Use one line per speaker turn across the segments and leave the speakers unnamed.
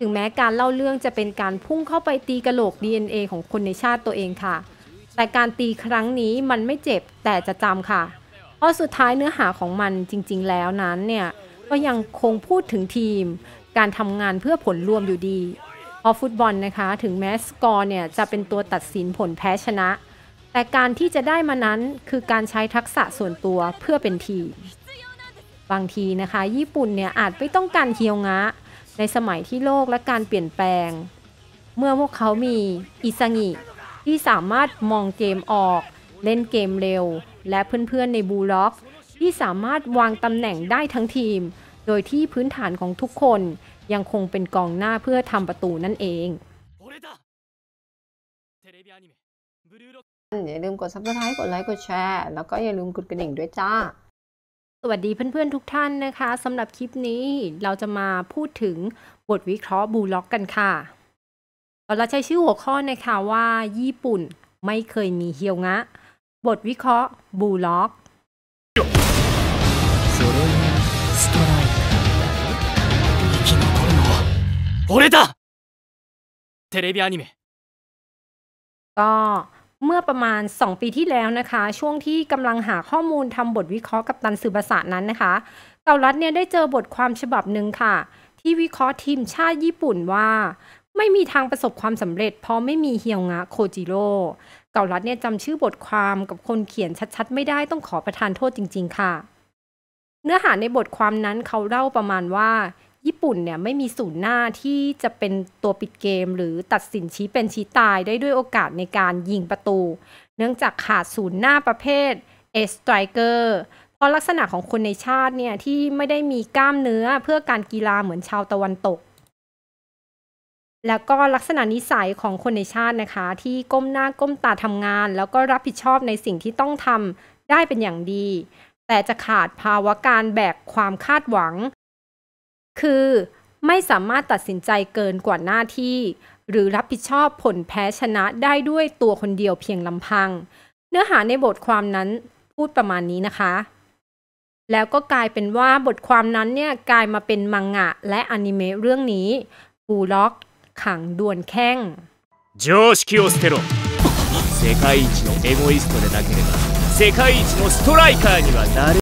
ถึงแม้การเล่าเรื่องจะเป็นการพุ่งเข้าไปตีกระโหลก DNA ของคนในชาติตัวเองค่ะ แต่การตีครั้งนี้มันไม่เจ็บแต่จะจำค่ะ เพราะสุดท้ายเนื้อหาของมันจริงๆแล้วนั้นเนี่ย ก็ยังคงพูดถึงทีม การทำงานเพื่อผลรวมอยู่ดีเพราะฟุตบอลนะคะ ถึงแม้สกอร์เนี่ย จะเป็นตัวตัดสินผลแพ้ชนะ แต่การที่จะได้มานั้นคือการใช้ทักษะส่วนตัวเพื่อเป็นทีม บางทีนะคะ ญี่ปุ่นเนี่ยอาจไม่ต้องการเฮียวงะในสมัยที่โลกและการเปลี่ยนแปลง เมื่อพวกเขามี อิสงิ ที่สามารถมองเกมออกเล่นเกมเร็ว และเพื่อนๆ ในบูล็อก ที่สามารถวางตำแหน่งได้ทั้งทีม โดยที่พื้นฐานของทุกคนยังคงเป็นกองหน้าเพื่อทำประตูนั่นเองอย่าลืมกด subscribe กดไลค์กดแชร์แล้วก็อย่าลืมกดกระดิ่งด้วยจ้าวัสดีเพื่อนๆทุกท่านนะคะสำหรับคลิปนี้เราจะมาพูดถึงบทวิเคราะห์บูล็อกกันค่ะเราใช้ชื่อหัวข้อนะคะว่าญี่ปุ่นไม่เคยมีเฮียวงะ บทวิเคราะห์บูล็อกก็เมื่อประมาณ 2 ปีที่แล้วนะคะ ช่วงที่กำลังหาข้อมูลทำบทวิเคราะห์กับตันสืบศาสานั้นนะคะ เกาลัดเนี่ยได้เจอบทความฉบับหนึ่งค่ะ ที่วิเคราะห์ทีมชาติญี่ปุ่นว่า ไม่มีทางประสบความสำเร็จ เพราะไม่มีเฮียงะโคจิโร่เกาลัดเนี่ยจำชื่อบทความกับคนเขียนชัดๆ ไม่ได้ต้องขอประทานโทษจริงๆค่ะ เนื้อหาในบทความนั้นเขาเล่าประมาณว่าญี่ปุ่นเนี่ยไม่มีศูนย์หน้าที่จะเป็นตัวปิดเกม หรือตัดสินชี้เป็นชี้ตายได้ด้วยโอกาสในการยิงประตู เนื่องจากขาดศูนย์หน้าประเภทเอสไตรเกอร์เพราะลักษณะของคนในชาติเนี่ยที่ไม่ได้มีกล้ามเนื้อเพื่อการกีฬาเหมือนชาวตะวันตก แล้วก็ลักษณะนิสัยของคนในชาตินะคะที่ก้มหน้าก้มตาทำงาน แล้วก็รับผิดชอบในสิ่งที่ต้องทำได้เป็นอย่างดี แต่จะขาดภาวะการแบกความคาดหวังคือไม่สามารถตัดสินใจเกินกว่าหน้าที่ หรือรับผิดชอบผลแพ้ชนะได้ด้วยตัวคนเดียวเพียงลำพัง เนื้อหาในบทความนั้นพูดประมาณนี้นะคะ แล้วก็กลายเป็นว่าบทความนั้นเนี่ยกลายมาเป็นมังงะและอนิเมะเรื่องนี้บูล็อกขังดวนแข้ง常識を捨てろ世界一のエゴイストでなければ世界一のストライカーにはなれ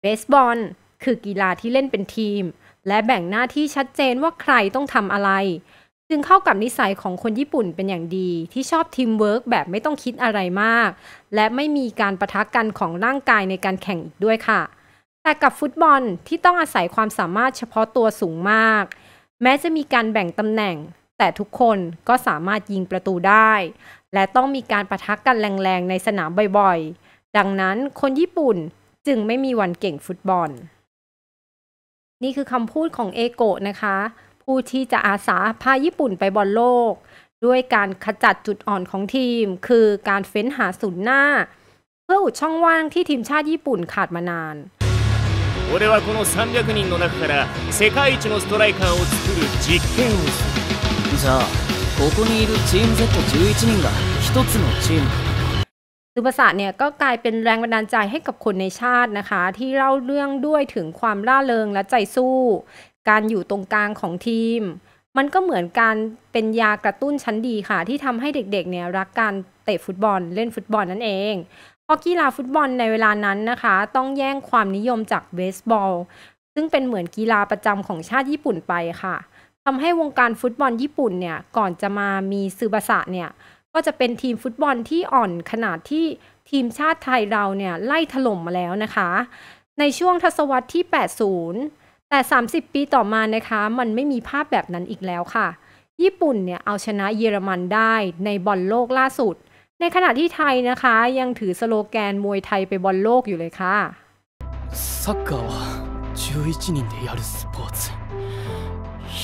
เบสบอลคือกีฬาที่เล่นเป็นทีม และแบ่งหน้าที่ชัดเจนว่าใครต้องทำอะไรจึงเข้ากับนิสัยของคนญี่ปุ่นเป็นอย่างดี ที่ชอบทีมเวิร์กแบบไม่ต้องคิดอะไรมาก และไม่มีการประทะกกันของร่างกายในการแข่งอีกด้วยค่ะ แต่กับฟุตบอลที่ต้องอาศัยความสามารถเฉพาะตัวสูงมาก แม้จะมีการแบ่งตำแหน่ง แต่ทุกคนก็สามารถยิงประตูได้ และต้องมีการประทะกกันแรงๆในสนามบ่อยๆ ดังนั้นคนญี่ปุ่นจึงไม่มีวันเก่งฟุตบอลนี่คือคำพูดของเอโกะนะคะผู้ที่จะอาสาพาญี่ปุ่นไปบอลโลก ด้วยการขจัดจุดอ่อนของทีม คือการเฟ้นหาศูนย์หน้า เพื่ออุดช่องว่างที่ทีมชาติญี่ปุ่นขาดมานานこここにいるチーム Z11 人が一つのチームสุภาษาเนี่ยก็กลายเป็นแรงบันดาลใจให้กับคนในชาตินะคะ ที่เล่าเรื่องด้วยถึงความร่าเริงและใจสู้ การอยู่ตรงกลางของทีม มันก็เหมือนการเป็นยากระตุ้นชั้นดีค่ะ ที่ทำให้เด็กๆเนี่ยรักการเตะฟุตบอล เล่นฟุตบอลนั่นเองเพราะกีฬาฟุตบอลในเวลานั้นนะคะ ต้องแย่งความนิยมจากเบสบอล ซึ่งเป็นเหมือนกีฬาประจำของชาติญี่ปุ่นไปค่ะทำให้วงการฟุตบอลญี่ปุ่นเนี่ยก่อนจะมามีซูบาสะเนี่ยก็จะเป็นทีมฟุตบอลที่อ่อนขนาดที่ทีมชาติไทยเราเนี่ยไล่ถล่มมาแล้วนะคะ ในช่วงทศวรรษที่ 80 แต่ 30 ปีต่อมานะคะ มันไม่มีภาพแบบนั้นอีกแล้วค่ะ ญี่ปุ่นเนี่ยเอาชนะเยอรมันได้ในบอลโลกล่าสุด ในขณะที่ไทยนะคะยังถือสโลแกนมวยไทยไปบอลโลกอยู่เลยค่ะサッカーは11人でやるスポーツ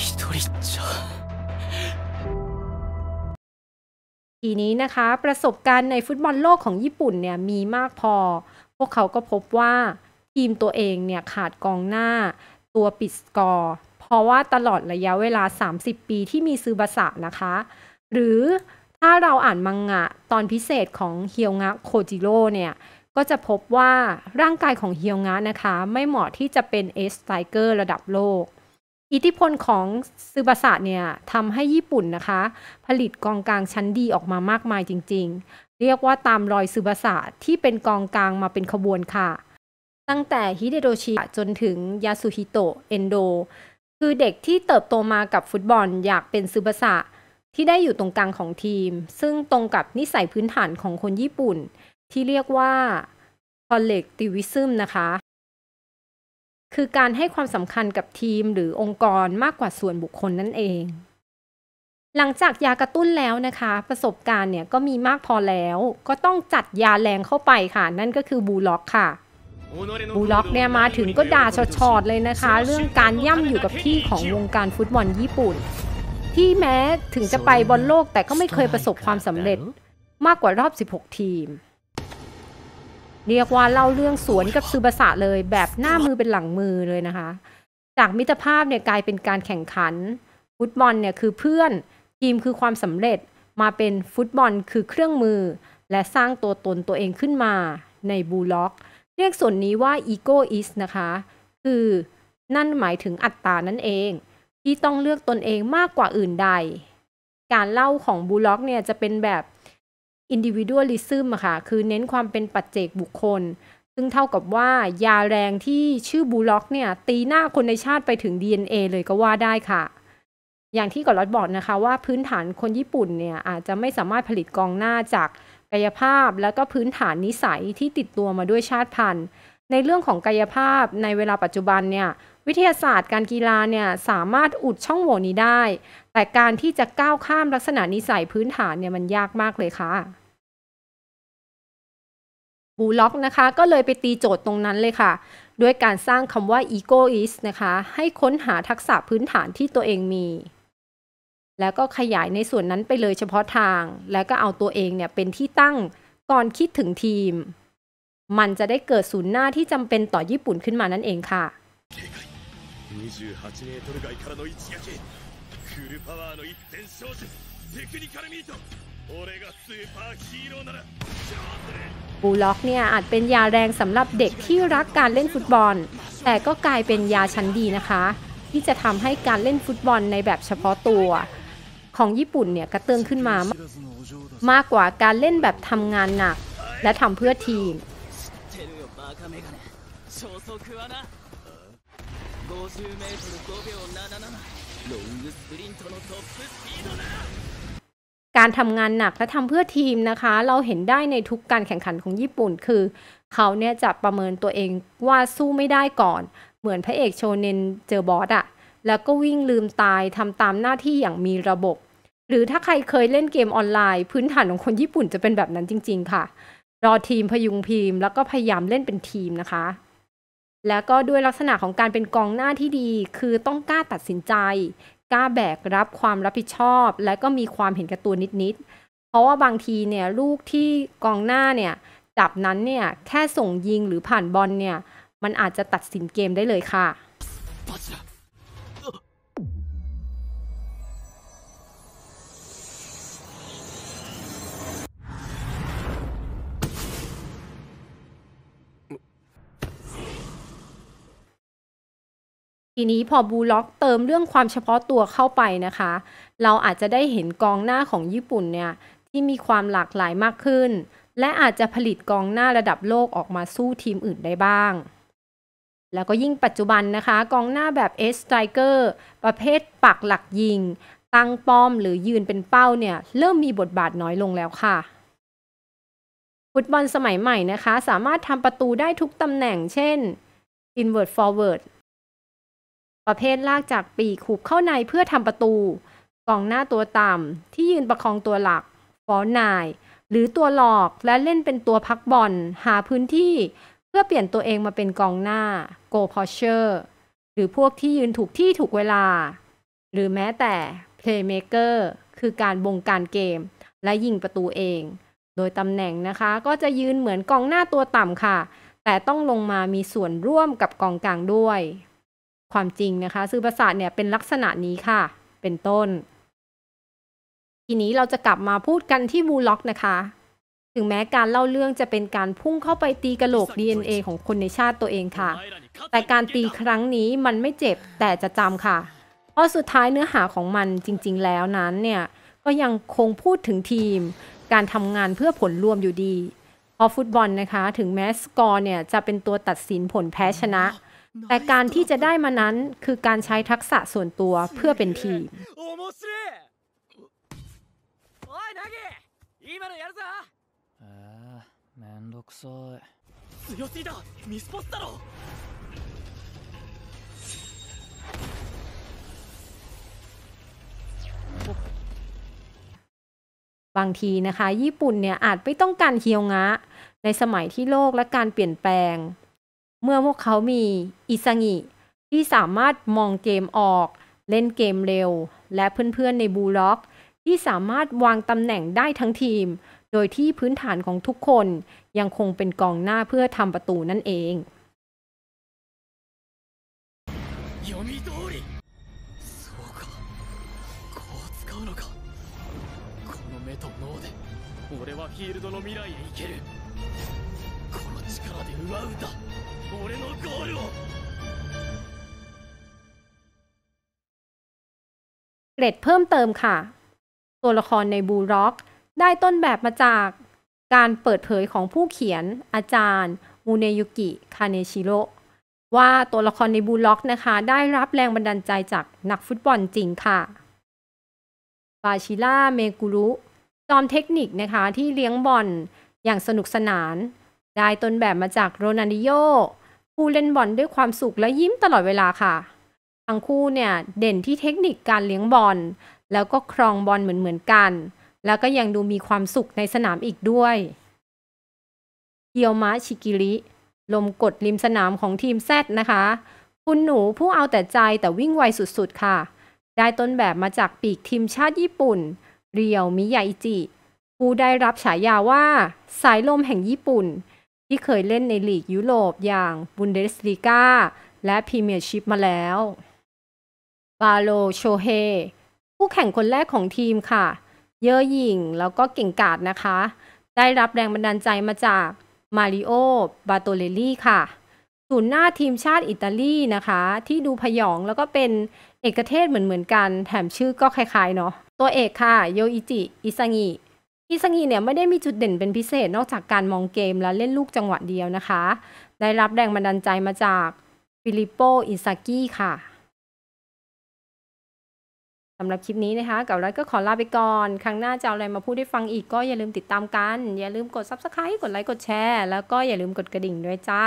1人じゃีนี้นะคะ ประสบการณ์ในฟุตบอลโลกของญี่ปุ่นเนี่ย มีมากพอ พวกเขาก็พบว่าทีมตัวเองเนี่ย ขาดกองหน้าตัวปิดสกอร์เพราะว่าตลอดระยะเวลา 30 ปีที่มีซูบาสะนะคะ หรือถ้าเราอ่านมังงะตอนพิเศษของเฮียวงะโคจิโร่เนี่ย ก็จะพบว่าร่างกายของเฮียวงะนะคะ ไม่เหมาะที่จะเป็นเอสไตรเกอร์ระดับโลกอิทธิพลของซึบาสะเนี่ยทำให้ญี่ปุ่นนะคะ ผลิตกองกลางชั้นดีออกมามากมายจริงๆ เรียกว่าตามรอยซึบาสะที่เป็นกองกลางมาเป็นขบวนค่ะ ตั้งแต่ฮิเดโรชิจนถึงยาสุฮิโตะเอนโดคือเด็กที่เติบโตมากับฟุตบอลอยากเป็นซึบาสะที่ได้อยู่ตรงกลางของทีม ซึ่งตรงกับนิสัยพื้นฐานของคนญี่ปุ่น ที่เรียกว่า c o l l e c t i v i s m นะคะคือการให้ความสำคัญกับทีมหรือองค์กรมากกว่าส่วนบุคคลนั่นเอง หลังจากยากระตุ้นแล้วนะคะ ประสบการณ์เนี่ยก็มีมากพอแล้ว ก็ต้องจัดยาแรงเข้าไปค่ะนั่นก็คือบูล็อก ค่ะบูล็อกเนี่ยมาถึงก็ด่าชอดๆเลยนะคะ เรื่องการย่ำอยู่กับที่ของวงการฟุตบอลญี่ปุ่น ที่แม้ถึงจะไปบอลโลกแต่ก็ไม่เคยประสบความสำเร็จ มากกว่ารอบ 16 ทีมเรียกว่าเล่าเรื่องสวนกับซูบาสะเลยแบบหน้ามือเป็นหลังมือเลยนะคะ จากมิตรภาพเนี่ยกลายเป็นการแข่งขันฟุตบอลเนี่ยคือเพื่อนทีมคือความสำเร็จมาเป็นฟุตบอล คือเครื่องมือ และสร้างตัวตนตัวเองขึ้นมาในบูล็อก เรียกส่วนนี้ว่าอีโกอิสนะคะ คือนั่นหมายถึงอัตตานั่นเอง ที่ต้องเลือกตนเองมากกว่าอื่นใด การเล่าของบูล็อกเนี่ยจะเป็นแบบ individualism อะค่ะ คือเน้นความเป็นปัจเจกบุคคล ซึ่งเท่ากับว่ายาแรงที่ชื่อบูล็อกเนี่ยตีหน้าคนในชาติไปถึง DNA เลยก็ว่าได้ค่ะ อย่างที่กอลอดบอกนะคะว่าพื้นฐานคนญี่ปุ่นเนี่ยอาจจะไม่สามารถผลิตกองหน้าจากกายภาพ แล้วก็พื้นฐานนิสัยที่ติดตัวมาด้วยชาติพันธุ์ในเรื่องของกายภาพในเวลาปัจจุบันเนี่ย วิทยาศาสตร์การกีฬาเนี่ย สามารถอุดช่องโหว่นี้ได้ แต่การที่จะก้าวข้ามลักษณะนิสัยพื้นฐานเนี่ย มันยากมากเลยค่ะบูล็อกนะคะก็เลยไปตีโจทย์ตรงนั้นเลยค่ะ ด้วยการสร้างคำว่า egoist นะคะ ให้ค้นหาทักษะพื้นฐานที่ตัวเองมี แล้วก็ขยายในส่วนนั้นไปเลยเฉพาะทาง แล้วก็เอาตัวเองเนี่ยเป็นที่ตั้งก่อนคิดถึงทีมมันจะได้เกิดศูนย์หน้าที่จำเป็นต่อญี่ปุ่นขึ้นมานั่นเองค่ะบูล็อกเนี่ยอาจเป็นยาแรงสำหรับเด็กที่รักการเล่นฟุตบอล แต่ก็กลายเป็นยาชั้นดีนะคะ ที่จะทำให้การเล่นฟุตบอลในแบบเฉพาะตัว ของญี่ปุ่นเนี่ยกระเตื้องขึ้นมามากกว่าการเล่นแบบทำงานหนักและทำเพื่อทีม型メガネ超速はな 50m5 秒77ロングスプリントのトップスピードだการทำงานหนักและทำเพื่อทีมนะคะ เราเห็นได้ในทุกการแข่งขันของญี่ปุ่น คือเขาเนี่ยจะประเมินตัวเองว่าสู้ไม่ได้ก่อน เหมือนพระเอกโชเนนเจอบอสอะแล้วก็วิ่งลืมตายทำตามหน้าที่อย่างมีระบบ หรือถ้าใครเคยเล่นเกมออนไลน์พื้นฐานของคนญี่ปุ่นจะเป็นแบบนั้นจริงๆค่ะรอทีมพยุงพิมพ์ แล้วก็พยายามเล่นเป็นทีมนะคะ แล้วก็ด้วยลักษณะของการเป็นกองหน้าที่ดีคือต้องกล้าตัดสินใจกล้าแบกรับความรับผิดชอบ และก็มีความเห็นแก่ตัวนิดๆเพราะว่าบางทีเนี่ยลูกที่กองหน้าเนี่ยจับนั้นเนี่ยแค่ส่งยิงหรือผ่านบอลเนี่ยมันอาจจะตัดสินเกมได้เลยค่ะทีนี้พอบูล็อกเติมเรื่องความเฉพาะตัวเข้าไปนะคะ เราอาจจะได้เห็นกองหน้าของญี่ปุ่นเนี่ย ที่มีความหลากหลายมากขึ้น และอาจจะผลิตกองหน้าระดับโลกออกมาสู้ทีมอื่นได้บ้าง แล้วก็ยิ่งปัจจุบันนะคะกองหน้าแบบเอสไตรเกอร์ประเภทปักหลักยิง ตั้งป้อมหรือยืนเป็นเป้าเนี่ย เริ่มมีบทบาทน้อยลงแล้วค่ะฟุตบอลสมัยใหม่นะคะ สามารถทำประตูได้ทุกตำแหน่งเช่น invert forward ประเภทลากจากปีกขูบเข้าในเพื่อทำประตูกองหน้าตัวต่ำที่ยืนประคองตัวหลัก ฟอนนาย หรือตัวหลอกและเล่นเป็นตัวพักบอลหาพื้นที่เพื่อเปลี่ยนตัวเองมาเป็นกองหน้าโกพอเชอร์หรือพวกที่ยืนถูกที่ถูกเวลา หรือแม้แต่เพลย์เมเกอร์คือการบงการเกม และยิงประตูเอง โดยตำแหน่งนะคะ ก็จะยืนเหมือนกองหน้าตัวต่ำค่ะ แต่ต้องลงมามีส่วนร่วมกับกองกลางด้วยความจริงนะคะสื่อประสาทเนี่ยเป็นลักษณะนี้ค่ะ เป็นต้น ทีนี้เราจะกลับมาพูดกันที่บูล็อกนะคะ ถึงแม้การเล่าเรื่องจะเป็นการพุ่งเข้าไปตีกระโหลก DNA ของคนในชาติตัวเองค่ะ แต่การตีครั้งนี้มันไม่เจ็บแต่จะจำค่ะ เพราะสุดท้ายเนื้อหาของมันจริงๆแล้วนั้นเนี่ย ก็ยังคงพูดถึงทีม การทำงานเพื่อผลรวมอยู่ดีพอฟุตบอลนะคะถึงแม้สกอร์เนี่ยจะเป็นตัวตัดสินผลแพ้ชนะแต่การที่จะได้มานั้นคือการใช้ทักษะส่วนตัวเพื่อเป็นทีมบางทีนะคะ ญี่ปุ่นเนี่ย อาจไม่ต้องการเฮียวงะในสมัยที่โลกและการเปลี่ยนแปลงเมื่อพวกเขามีอิซังิที่สามารถมองเกมออก เล่นเกมเร็วและเพื่อนๆในบูล็อกที่สามารถวางตำแหน่งได้ทั้งทีม โดยที่พื้นฐานของทุกคนยังคงเป็นกองหน้าเพื่อทำประตูนั่นเองこの力で奪うんだเกร็ดเพิ่มเติมค่ะ ตัวละครในบูร็อก ได้ต้นแบบมาจากการเปิดเผยของผู้เขียน อาจารย์มูเนยุกิ คาเนชิโรว่าตัวละครในบูล็อกนะคะ ได้รับแรงบันดาลใจจากนักฟุตบอลจริงค่ะบาชิล่า เมกุรุจอมเทคนิคนะคะที่เลี้ยงบอลอย่างสนุกสนาน ได้ต้นแบบมาจากโรนันดิโยผู้เล่นบอลด้วยความสุขและยิ้มตลอดเวลาค่ะทั้งคู่เนี่ย เด่นที่เทคนิคการเลี้ยงบอล แล้วก็ครองบอลเหมือนเหมือนกัน แล้วก็ยังดูมีความสุขในสนามอีกด้วยเกียวมะชิกิริ ลมกดริมสนามของทีมแซดนะคะ คุณหนูผู้เอาแต่ใจแต่วิ่งไวสุดๆ ค่ะ ได้ต้นแบบมาจากปีกทีมชาติญี่ปุ่น เรียวมิยาอิจิ ผู้ได้รับฉายาว่า สายลมแห่งญี่ปุ่น ที่เคยเล่นในลีกยุโรปอย่างบุนเดสลีกาและพรีเมียร์ชิพมาแล้วบาโลโชเฮผู้แข่งคนแรกของทีมค่ะ เยออหยิ่งแล้วก็เก่งกาจนะคะ ได้รับแรงบันดาลใจมาจากมาริโอบาโตเลลี่ค่ะศูนย์หน้าทีมชาติอิตาลีนะคะ ที่ดูพยองแล้วก็เป็นเอกเทศเหมือนเหมือนกัน แถมชื่อก็คล้ายๆเนาะตัวเอกค่ะโยอิจิอิซางิอิซางิเนี่ยไม่ได้มีจุดเด่นเป็นพิเศษนอกจากการมองเกมและเล่นลูกจังหวะเดียวนะคะ ได้รับแรงบันดาลใจมาจากฟิลิปโป อิซากิค่ะสำหรับคลิปนี้นะคะกับรัฐก็ขอลาไปก่อน ครั้งหน้าจะเอาอะไรมาพูดให้ฟังอีกก็อย่าลืมติดตามกัน อย่าลืมกด subscribe กดไลค์กดแชร์แล้วก็อย่าลืมกดกระดิ่งด้วยจ้า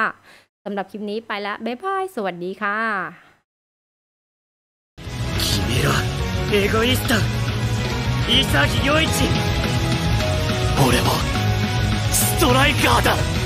สำหรับคลิปนี้ไปละบ๊ายบาย สวัสดีค่ะ俺もストライカーだ